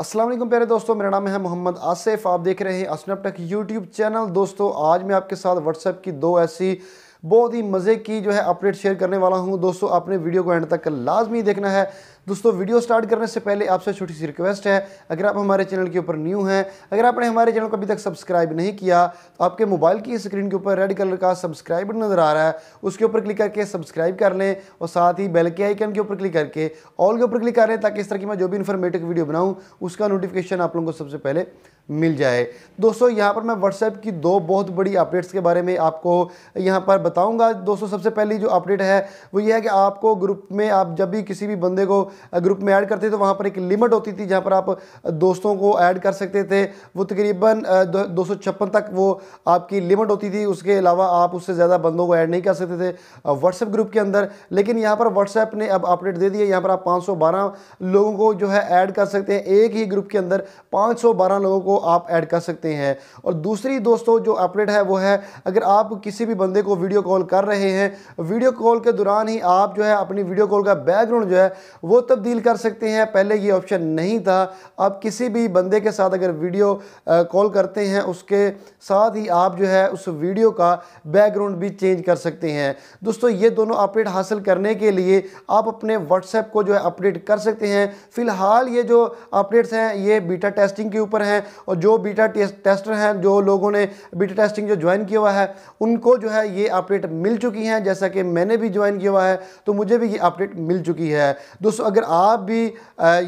असलम प्यारे दोस्तों मेरा नाम है मोहम्मद आसिफ आप देख रहे हैं स्नैप टेक यूट्यूब चैनल दोस्तों आज मैं आपके साथ व्हाट्सएप की दो ऐसी बहुत ही मज़े की जो है अपडेट शेयर करने वाला हूं दोस्तों आपने वीडियो को एंड तक लाजमी देखना है दोस्तों वीडियो स्टार्ट करने से पहले आपसे छोटी सी रिक्वेस्ट है अगर आप हमारे चैनल के ऊपर न्यू हैं अगर आपने हमारे चैनल को अभी तक सब्सक्राइब नहीं किया तो आपके मोबाइल की स्क्रीन के ऊपर रेड कलर का सब्सक्राइब नज़र आ रहा है उसके ऊपर क्लिक करके सब्सक्राइब कर लें और साथ ही बेल के आइकन के ऊपर क्लिक करके ऑल के ऊपर क्लिक कर लें ताकि इस तरह की मैं जो भी इन्फॉर्मेटिव वीडियो बनाऊँ उसका नोटिफिकेशन आप लोगों को सबसे पहले मिल जाए दोस्तों यहाँ पर मैं व्हाट्सएप की दो बहुत बड़ी अपडेट्स के बारे में आपको यहाँ पर बताऊँगा दोस्तों सबसे पहली जो अपडेट है वो ये है कि आपको ग्रुप में आप जब भी किसी भी बंदे को ग्रुप में ऐड करते तो वहाँ पर एक लिमिट होती थी जहाँ पर आप दोस्तों को ऐड कर सकते थे वो तकरीबन दो तक वो आपकी लिमिट होती थी उसके अलावा आप उससे ज़्यादा बंदों को ऐड नहीं कर सकते थे व्हाट्सएप ग्रुप के अंदर लेकिन यहाँ पर व्हाट्सएप ने अब अपडेट दे दिया यहाँ पर आप पाँच लोगों को जो है ऐड कर सकते हैं एक ही ग्रुप के अंदर पाँच लोगों को आप ऐड कर सकते हैं और दूसरी दोस्तों जो अपडेट है वो है अगर आप किसी भी बंदे को वीडियो कॉल कर रहे हैं वीडियो कॉल के दौरान ही आप जो है अपनी वीडियो कॉल का बैकग्राउंड जो है वो तब्दील कर सकते हैं पहले ये ऑप्शन नहीं था आप किसी भी बंदे के साथ अगर वीडियो कॉल करते हैं उसके साथ ही आप जो है उस वीडियो का बैकग्राउंड भी चेंज कर सकते हैं दोस्तों ये दोनों अपडेट हासिल करने के लिए आप अपने व्हाट्सएप को जो है अपडेट कर सकते हैं फ़िलहाल ये जो अपडेट्स हैं ये बीटा टेस्टिंग के ऊपर हैं और जो बीटा टेस्टर हैं जो लोगों ने बीटा टेस्टिंग जो ज्वाइन किया हुआ है उनको जो है ये अपडेट मिल चुकी हैं जैसा कि मैंने भी ज्वाइन किया हुआ है तो मुझे भी ये अपडेट मिल चुकी है दोस्तों अगर आप भी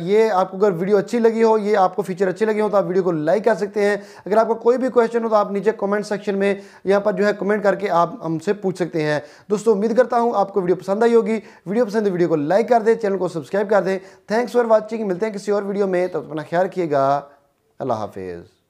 ये आपको अगर वीडियो अच्छी लगी हो ये आपको फीचर अच्छी लगी हो तो आप वीडियो को लाइक कर सकते हैं अगर आपका कोई भी क्वेश्चन हो तो आप नीचे कमेंट सेक्शन में यहाँ पर जो है कमेंट करके आप हमसे पूछ सकते हैं दोस्तों उम्मीद करता हूँ आपको वीडियो पसंद आई होगी वीडियो पसंद वीडियो को लाइक कर दें चैनल को सब्सक्राइब कर दें थैंक्स फॉर वॉचिंग मिलते हैं किसी और वीडियो में तो अपना ख्याल रखिएगा अल्लाह हाफिज़